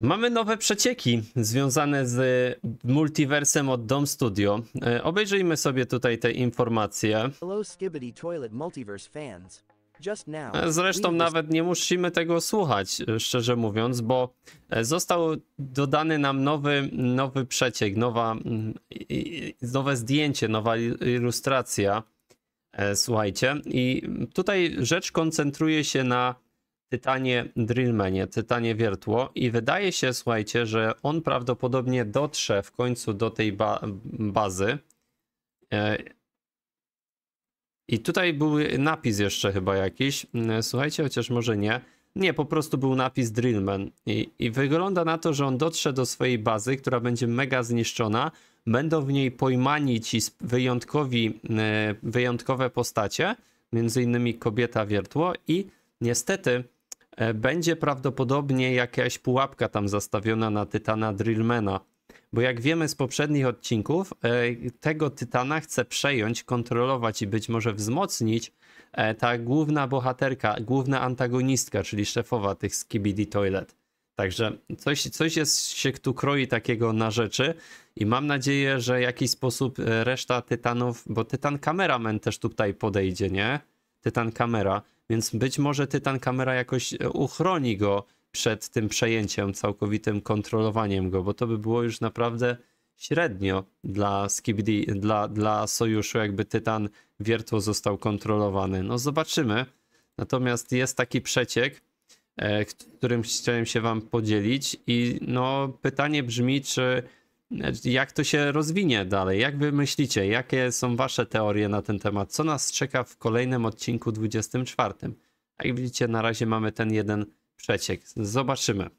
Mamy nowe przecieki związane z multiversem od Dom Studio. E, obejrzyjmy sobie tutaj te informacje. E, zresztą nawet nie musimy tego słuchać, e, szczerze mówiąc, bo został dodany nam nowy, nowy przeciek, nowa, mm, nowe zdjęcie, nowa ilustracja. Słuchajcie, i tutaj rzecz koncentruje się na Tytanie Drillmanie, Tytanie Wiertło i wydaje się, słuchajcie, że on prawdopodobnie dotrze w końcu do tej ba bazy. E, I tutaj był napis jeszcze chyba jakiś, e, słuchajcie, chociaż może nie. Nie, po prostu był napis Drillman I, i wygląda na to, że on dotrze do swojej bazy, która będzie mega zniszczona. Będą w niej pojmani ci wyjątkowi, e, wyjątkowe postacie, między innymi kobieta wiertło i niestety E, będzie prawdopodobnie jakaś pułapka tam zastawiona na Tytana Drillmana. Bo jak wiemy z poprzednich odcinków, e, tego Tytana chce przejąć, kontrolować i być może wzmocnić e, ta główna bohaterka, główna antagonistka, czyli szefowa tych Skibidi Toilet. Także coś, coś jest, się tu kroi takiego na rzeczy i mam nadzieję, że w jakiś sposób reszta Tytanów, bo Tytan Kameramen też tutaj podejdzie, nie? Tytan Kamera więc być może Tytan kamera jakoś e, uchroni go przed tym przejęciem, całkowitym kontrolowaniem go, bo to by było już naprawdę średnio dla Skibidi, dla, dla sojuszu, jakby Tytan wiertło został kontrolowany. No zobaczymy. Natomiast jest taki przeciek, e, którym chciałem się wam podzielić i no pytanie brzmi, czy jak to się rozwinie dalej? Jak wy myślicie? Jakie są wasze teorie na ten temat? Co nas czeka w kolejnym odcinku 24? Jak widzicie, na razie mamy ten jeden przeciek. Zobaczymy.